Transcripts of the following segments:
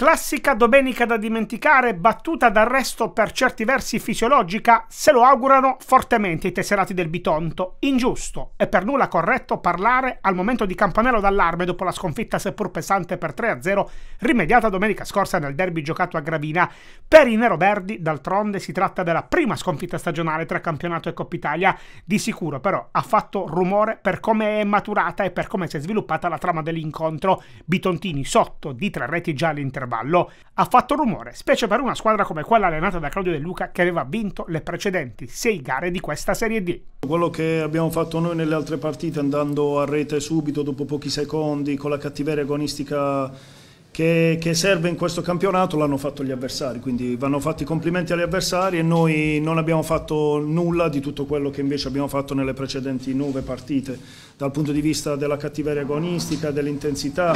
Classica domenica da dimenticare, battuta d'arresto per certi versi fisiologica, se lo augurano fortemente i tesserati del Bitonto. Ingiusto e per nulla corretto parlare al momento di campanello d'allarme dopo la sconfitta seppur pesante per 3-0 rimediata domenica scorsa nel derby giocato a Gravina. Per i neroverdi, d'altronde, si tratta della prima sconfitta stagionale tra campionato e Coppa Italia. Di sicuro però ha fatto rumore per come è maturata e per come si è sviluppata la trama dell'incontro. Bitontini sotto di tre reti già all'interno intervallo. Ha fatto rumore, specie per una squadra come quella allenata da Claudio De Luca che aveva vinto le precedenti sei gare di questa Serie D. Quello che abbiamo fatto noi nelle altre partite andando a rete subito dopo pochi secondi con la cattiveria agonistica che, che, serve in questo campionato l'hanno fatto gli avversari, quindi vanno fatti complimenti agli avversari e noi non abbiamo fatto nulla di tutto quello che invece abbiamo fatto nelle precedenti nove partite, dal punto di vista della cattiveria agonistica, dell'intensità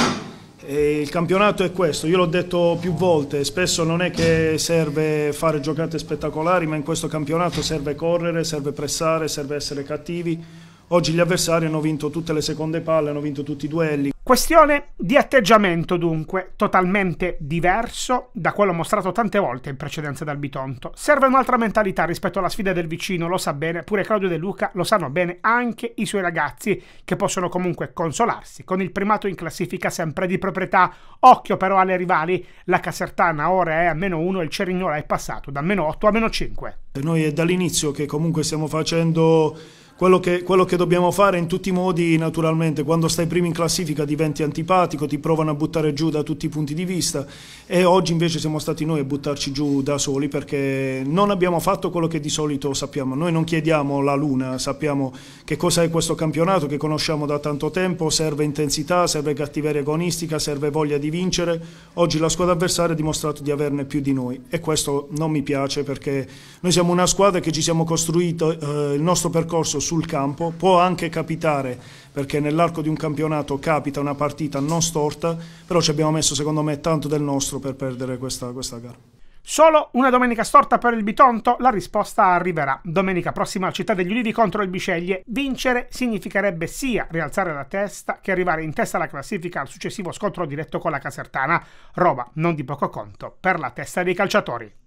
e il campionato è questo, io l'ho detto più volte, spesso non è che serve fare giocate spettacolari, ma in questo campionato serve correre, serve pressare, serve essere cattivi. Oggi gli avversari hanno vinto tutte le seconde palle, hanno vinto tutti i duelli. Questione di atteggiamento dunque, totalmente diverso da quello mostrato tante volte in precedenza dal Bitonto. Serve un'altra mentalità rispetto alla sfida del vicino, lo sa bene, pure Claudio De Luca lo sanno bene anche i suoi ragazzi, che possono comunque consolarsi con il primato in classifica sempre di proprietà. Occhio però alle rivali, la Casertana ora è a meno 1 e il Cerignola è passato da meno 8 a meno 5. Noi è dall'inizio che comunque stiamo facendo quello che, quello che, dobbiamo fare in tutti i modi, naturalmente, quando stai primo in classifica diventi antipatico, ti provano a buttare giù da tutti i punti di vista e oggi invece siamo stati noi a buttarci giù da soli perché non abbiamo fatto quello che di solito sappiamo. Noi non chiediamo la luna, sappiamo che cosa è questo campionato che conosciamo da tanto tempo, serve intensità, serve cattiveria agonistica, serve voglia di vincere. Oggi la squadra avversaria ha dimostrato di averne più di noi e questo non mi piace perché noi siamo una squadra che ci siamo costruito eh, il nostro percorso sul campo, può anche capitare perché nell'arco di un campionato capita una partita non storta, però ci abbiamo messo secondo me tanto del nostro per perdere questa, questa gara. Solo una domenica storta per il Bitonto? La risposta arriverà. Domenica prossima a Città degli Ulivi contro il Bisceglie. Vincere significherebbe sia rialzare la testa che arrivare in testa alla classifica al successivo scontro diretto con la Casertana. Roba non di poco conto per la testa dei calciatori.